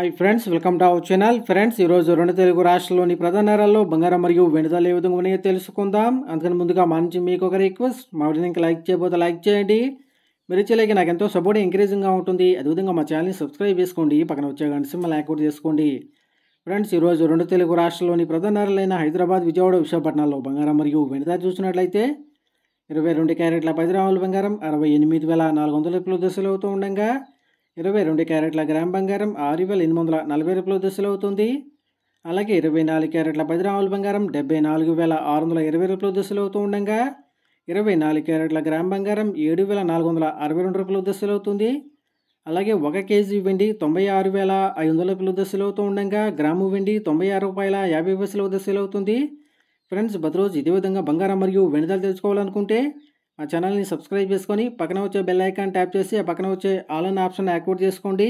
hi friends welcome to our channel friends ఈరోజు రెండు తెలుగు రాష్ట్రంలోని ప్రధాన నగరాల్లో బంగారం మరియు వెనుదలు ఏ విధంగా ఉన్నాయో తెలుసుకుందాం అందుకని ముందుగా మా నుంచి మీకు ఒక రిక్వెస్ట్ మా వీడియోకి లైక్ చేయబోతే లైక్ చేయండి మీరు ఇచ్చేలాగే నాకు ఎంతో సపోర్ట్ ఎంకరేజింగ్గా ఉంటుంది అదేవిధంగా మా ఛానల్ని సబ్స్క్రైబ్ చేసుకోండి పక్కన వచ్చే సినిమా సింహల్ యాక్టివేట్ చేసుకోండి ఫ్రెండ్స్ ఈరోజు రెండు తెలుగు రాష్ట్రాల్లోని ప్రధాన నగరాలైన హైదరాబాద్ విజయవాడ విశాఖపట్నంలో బంగారం మరియు వెనుద చూసినట్లయితే ఇరవై రెండు క్యారెట్ల పది గ్రాముల బంగారం అరవై ఎనిమిది వేల నాలుగు వందల దశలు అవుతూ ఉండగా ఇరవై రెండు క్యారెట్ల గ్రామ్ బంగారం ఆరు వేల ఎనిమిది వందల నలభై రూపాయల దశలో అవుతుంది అలాగే ఇరవై నాలుగు క్యారెట్ల పది బంగారం డెబ్బై నాలుగు వేల ఆరు వందల ఇరవై రూపాయల దశలో అవుతూ ఉండగా ఇరవై నాలుగు క్యారెట్ల గ్రామ్ బంగారం ఏడు వేల నాలుగు వందల అరవై రెండు రూపాయల దశలో అవుతుంది అలాగే ఒక కేజీ వెండి తొంభై ఆరు వేల ఐదు వందల రూపాయల దశలో అవుతూ ఉండగా గ్రాము వెండి తొంభై ఆరు రూపాయల యాభై దశలో దశలో అవుతుంది ఫ్రెండ్స్ బతరోజు ఇదే విధంగా బంగారం మరియు వెండిదాలు తెలుసుకోవాలనుకుంటే మా ఛానల్ని సబ్స్క్రైబ్ చేసుకొని పక్కన వచ్చే బెల్ ఐకాన్ ట్యాప్ చేసి ఆ పక్కన వచ్చే ఆల్ అన్ ఆప్షన్ యాక్టివేట్ చేసుకోండి